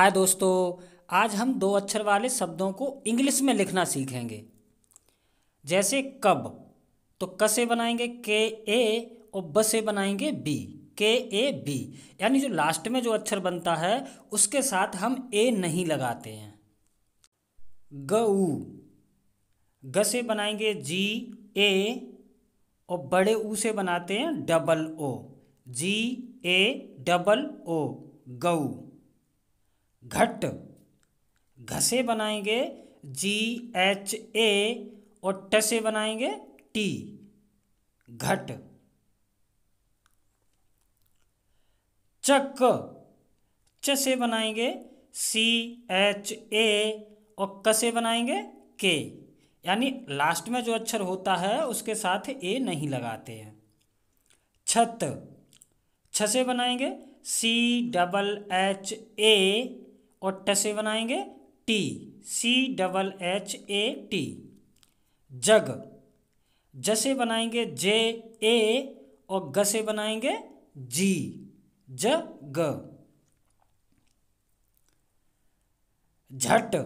हाय दोस्तों आज हम दो अक्षर वाले शब्दों को इंग्लिश में लिखना सीखेंगे जैसे कब तो क से बनाएंगे के ए और ब से बनाएंगे बी के ए बी यानी जो लास्ट में जो अक्षर बनता है उसके साथ हम ए नहीं लगाते हैं गऊ ग से बनाएंगे जी ए और बड़े ऊ से बनाते हैं double O ji A double O गऊ घट घसे बनाएंगे जी एच ए और टसे बनाएंगे टी घट चक च से बनाएंगे सी एच ए और क से बनाएंगे के यानी लास्ट में जो अक्षर होता है उसके साथ ए नहीं लगाते हैं छत छ से बनाएंगे सी डबल एच ए और ट से बनाएंगे T C double H A T जग ज से बनाएंगे जे ए और ग से बनाएंगे जी ज ग झट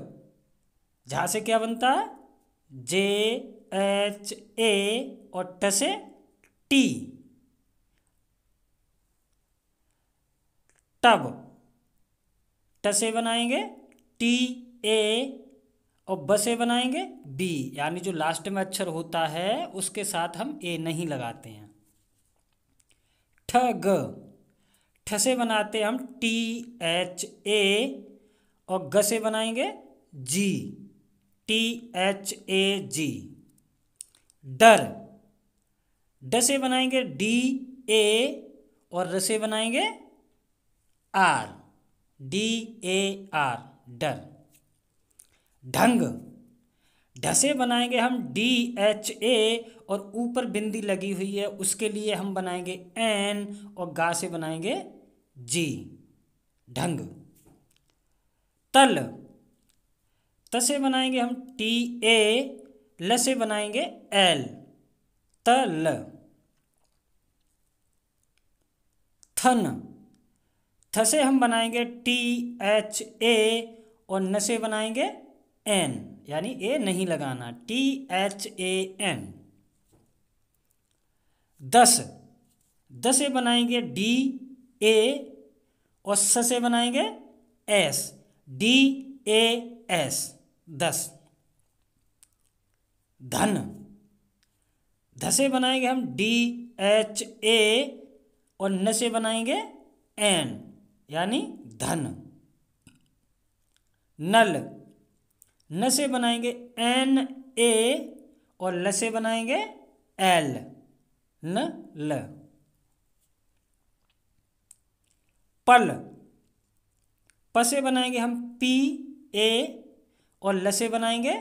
झा से क्या बनता है जे एच ए और ट से टी टब टसे बनाएंगे टी ए और बसे बनाएंगे बी यानी जो लास्ट में अक्षर होता है उसके साथ हम ए नहीं लगाते हैं ठ ग ठसे बनाते हम टी एच ए और ग से बनाएंगे जी टी एच ए जी डर ड से बनाएंगे डी ए और रसे बनाएंगे आर डी ए आर डर ढंग ढसे बनाएंगे हम डी एच ए और ऊपर बिंदी लगी हुई है उसके लिए हम बनाएंगे एन और गा से बनाएंगे जी ढंग तल तसे बनाएंगे हम टी ए ल से बनाएंगे एल तल थन थ से हम बनाएंगे टी एच ए और न से बनाएंगे एन यानी ए नहीं लगाना टी एच ए एन दस द से बनाएंगे डी ए और स से बनाएंगे एस डी ए एस दस धन ध से बनाएंगे हम डी एच ए और न से बनाएंगे एन यानी धन नल न से बनाएंगे एन ए और ल से बनाएंगे एल न ल पल प से बनाएंगे हम पी ए और ल से बनाएंगे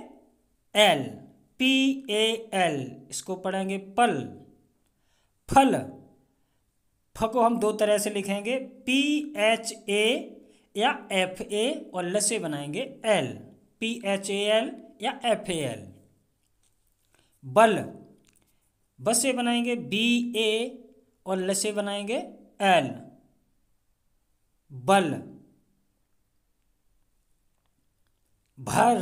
एल पी ए एल इसको पढ़ेंगे पल फल फ को हम दो तरह से लिखेंगे पी एच ए या एफ ए और ल से बनाएंगे L P H A L या एफ ए एल बल ब से बनाएंगे बी ए और ल से बनाएंगे एल बल भर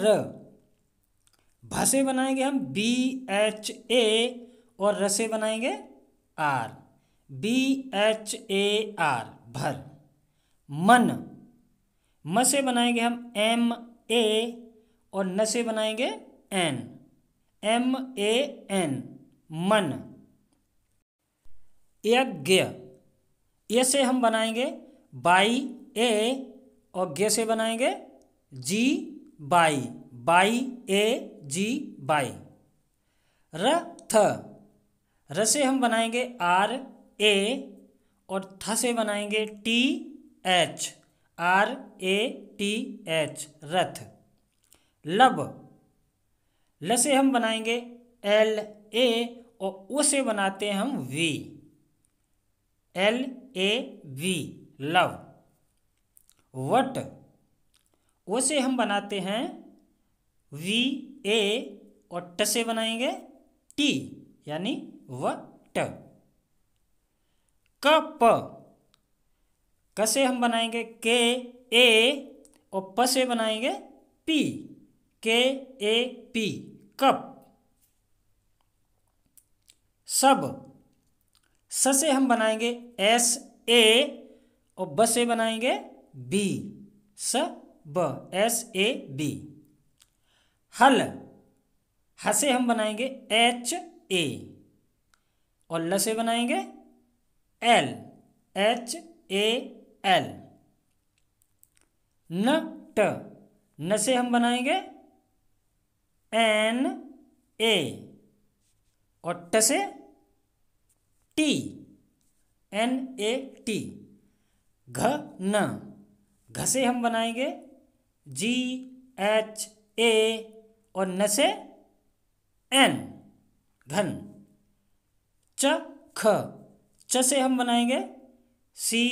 भसे बनाएंगे हम बी एच ए और रसे बनाएंगे R B H A R भर मन म से बनाएंगे हम एम ए और न से बनाएंगे एन एम ए एन मन यज्ञ ये से हम बनाएंगे बाई ए और गे से बनाएंगे जी बाई बाई ए जी बाई थ र से हम बनाएंगे आर ए और थ से बनाएंगे T H R A T H रथ लब ल से हम बनाएंगे एल ए और ओ से बनाते हैं हम वी एल ए वी लव वट ओ से हम बनाते हैं वी ए और ट से बनाएंगे टी यानी वट क प क से हम बनाएंगे के ए और प से बनाएंगे पी के ए पी कप सब स से हम बनाएंगे एस ए और ब से बनाएंगे बी स ब एस ए बी हल ह से हम बनाएंगे एच ए और ल से बनाएंगे एल एच ए एल न ट न से हम बनाएंगे एन ए और ट से टी एन ए टी घ न घ से हम बनाएंगे जी एच ए और न से एन घन च ख च से हम बनाएंगे सी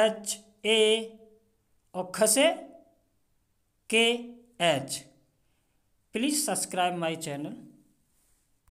एच ए और ख से K H please subscribe my channel